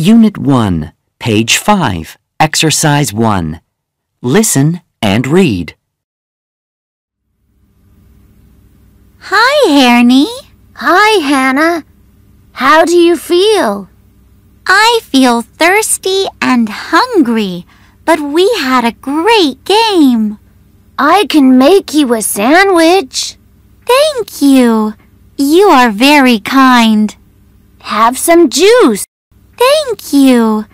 Unit 1, page 5, exercise 1. Listen and read. Hi, Hernie. Hi, Hannah. How do you feel? I feel thirsty and hungry, but we had a great game. I can make you a sandwich. Thank you. You are very kind. Have some juice. Thank you.